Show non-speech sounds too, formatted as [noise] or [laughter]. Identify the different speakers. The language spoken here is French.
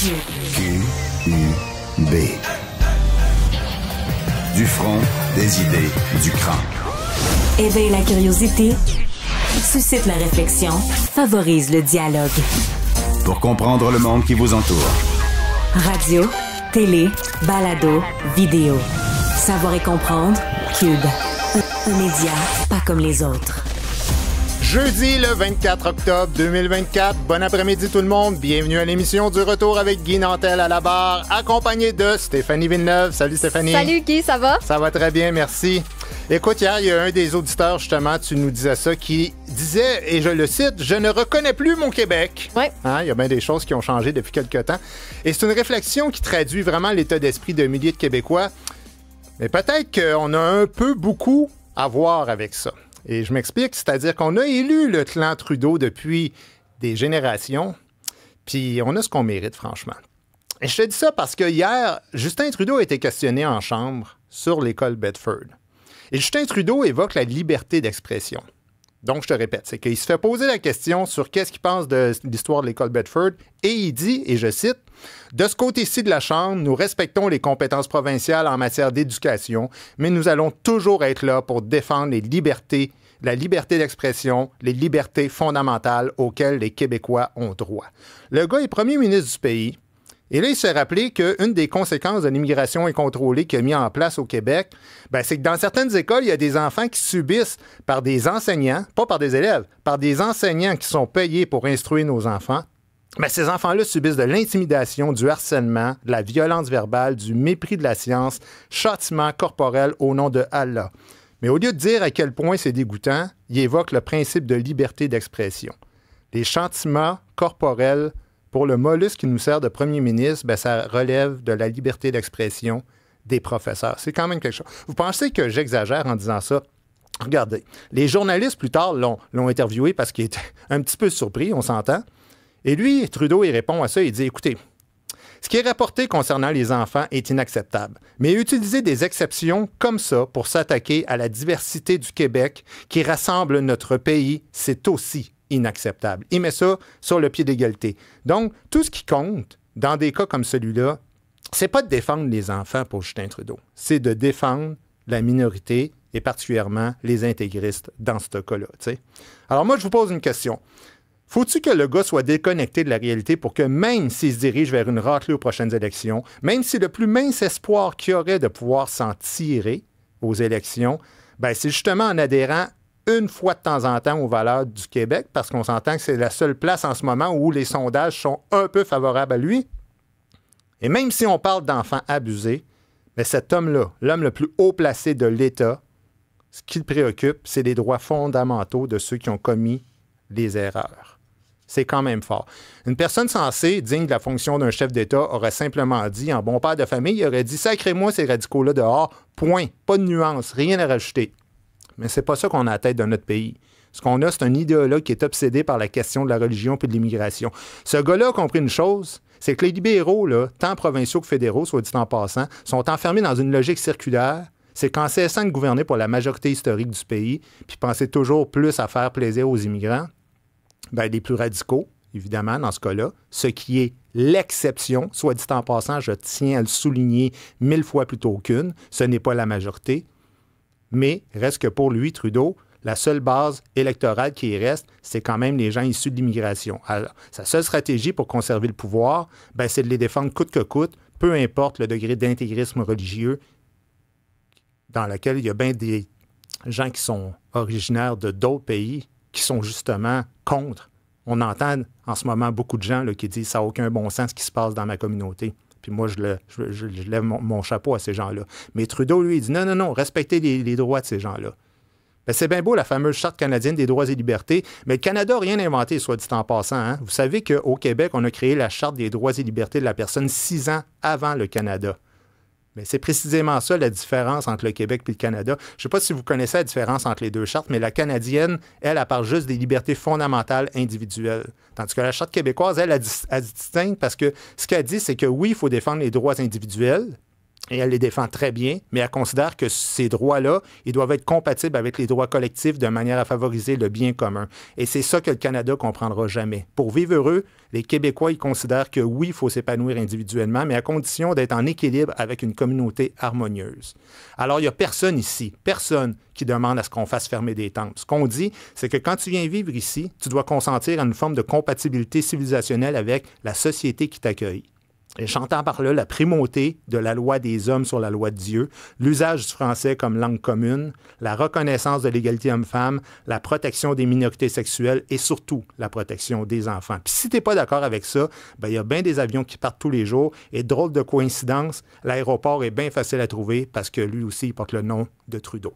Speaker 1: Q-U-B. Du front, des idées, du cran. Éveille la curiosité, suscite la réflexion, favorise le dialogue. Pour comprendre le monde qui vous entoure. Radio, télé, balado, vidéo. Savoir et comprendre, Cube. média pas comme les autres. Jeudi le 24 octobre 2024. Bon après-midi tout le monde. Bienvenue à l'émission du retour avec Guy Nantel à la barre, accompagné de Stéphanie Villeneuve. Salut Stéphanie. Salut Guy, ça va? Ça va très bien, merci. Écoute, hier, il y a un des auditeurs, justement, tu nous disais ça, qui disait, et je le cite, Je ne reconnais plus mon Québec. Oui. Hein, il y a bien des choses qui ont changé depuis quelques temps. Et c'est une réflexion qui traduit vraiment l'état d'esprit de milliers de Québécois. Mais peut-être qu'on a un peu beaucoup à voir avec ça. Et je m'explique, c'est-à-dire qu'on a élu le clan Trudeau depuis des générations, puis on a ce qu'on mérite, franchement. Et je te dis ça parce que hier, Justin Trudeau a été questionné en chambre sur l'école Bedford. Et Justin Trudeau évoque la liberté d'expression. Donc, je te répète, c'est qu'il se fait poser la question sur qu'est-ce qu'il pense de l'histoire de l'école Bedford et il dit, et je cite, De ce côté-ci de la Chambre, nous respectons les compétences provinciales en matière d'éducation, mais nous allons toujours être là pour défendre les libertés, la liberté d'expression, les libertés fondamentales auxquelles les Québécois ont droit. Le gars est premier ministre du pays. Et là, il s'est rappelé qu'une des conséquences de l'immigration incontrôlée qui a mis en place au Québec, ben, c'est que dans certaines écoles, il y a des enfants qui subissent par des enseignants, pas par des élèves, par des enseignants qui sont payés pour instruire nos enfants. Mais ben, ces enfants-là subissent de l'intimidation, du harcèlement, de la violence verbale, du mépris de la science, châtiment corporel au nom de Allah. Mais au lieu de dire à quel point c'est dégoûtant, il évoque le principe de liberté d'expression. Les châtiments corporels pour le mollusque qui nous sert de premier ministre, ben, ça relève de la liberté d'expression des professeurs. C'est quand même quelque chose. Vous pensez que j'exagère en disant ça? Regardez, les journalistes plus tard l'ont interviewé parce qu'il était [laughs] un petit peu surpris, on s'entend. Et lui, Trudeau, il répond à ça, il dit, écoutez, ce qui est rapporté concernant les enfants est inacceptable, mais utiliser des exceptions comme ça pour s'attaquer à la diversité du Québec qui rassemble notre pays, c'est aussi inacceptable. Il met ça sur le pied d'égalité. Donc, tout ce qui compte dans des cas comme celui-là, c'est pas de défendre les enfants pour Justin Trudeau, c'est de défendre la minorité et particulièrement les intégristes dans ce cas-là. Alors moi, je vous pose une question. Faut-il que le gars soit déconnecté de la réalité pour que même s'il se dirige vers une raclée aux prochaines élections, même si le plus mince espoir qu'il aurait de pouvoir s'en tirer aux élections, ben c'est justement en adhérant une fois de temps en temps aux valeurs du Québec, parce qu'on s'entend que c'est la seule place en ce moment où les sondages sont un peu favorables à lui. Et même si on parle d'enfants abusés, mais cet homme-là, l'homme le plus haut placé de l'État, ce qui le préoccupe, c'est les droits fondamentaux de ceux qui ont commis des erreurs. C'est quand même fort. Une personne censée, digne de la fonction d'un chef d'État, aurait simplement dit, en bon père de famille, il aurait dit Sacrez-moi ces radicaux-là dehors, point, pas de nuance, rien à rajouter. Mais ce n'est pas ça qu'on a à tête dans notre pays. Ce qu'on a, c'est un idéologue qui est obsédé par la question de la religion puis de l'immigration. Ce gars-là a compris une chose, c'est que les libéraux, tant provinciaux que fédéraux, soit dit en passant, sont enfermés dans une logique circulaire. C'est qu'en cessant de gouverner pour la majorité historique du pays, puis penser toujours plus à faire plaisir aux immigrants, bien les plus radicaux, évidemment, dans ce cas-là, ce qui est l'exception, soit dit en passant, je tiens à le souligner mille fois plutôt qu'une, ce n'est pas la majorité, mais reste que pour lui, Trudeau, la seule base électorale qui reste, c'est quand même les gens issus de l'immigration. Alors, sa seule stratégie pour conserver le pouvoir, ben, c'est de les défendre coûte que coûte, peu importe le degré d'intégrisme religieux dans lequel il y a bien des gens qui sont originaires de d'autres pays qui sont justement contre. On entend en ce moment beaucoup de gens qui disent ça n'a aucun bon sens ce qui se passe dans ma communauté moi, je, lève mon, chapeau à ces gens-là. Mais Trudeau, lui, il dit non, non, non, respectez les, droits de ces gens-là. Ben, c'est bien beau la fameuse Charte canadienne des droits et libertés, mais le Canada n'a rien inventé, soit dit en passant. Hein. Vous savez qu'au Québec, on a créé la Charte des droits et libertés de la personne six ans avant le Canada. Mais c'est précisément ça la différence entre le Québec et le Canada. Je ne sais pas si vous connaissez la différence entre les deux chartes, mais la canadienne, elle, elle parle juste des libertés fondamentales individuelles. Tandis que la charte québécoise, elle, elle, elle, distingue parce que ce qu'elle dit, c'est que oui, il faut défendre les droits individuels, et elle les défend très bien, mais elle considère que ces droits-là, ils doivent être compatibles avec les droits collectifs de manière à favoriser le bien commun. Et c'est ça que le Canada comprendra jamais. Pour vivre heureux, les Québécois, ils considèrent que oui, il faut s'épanouir individuellement, mais à condition d'être en équilibre avec une communauté harmonieuse. Alors, il n'y a personne ici, personne qui demande à ce qu'on fasse fermer des temples. Ce qu'on dit, c'est que quand tu viens vivre ici, tu dois consentir à une forme de compatibilité civilisationnelle avec la société qui t'accueille. J'entends par là la primauté de la loi des hommes sur la loi de Dieu, l'usage du français comme langue commune, la reconnaissance de l'égalité homme-femme, la protection des minorités sexuelles et surtout la protection des enfants. Puis si t'es pas d'accord avec ça, ben, il y a bien des avions qui partent tous les jours et drôle de coïncidence, l'aéroport est bien facile à trouver parce que lui aussi il porte le nom de Trudeau.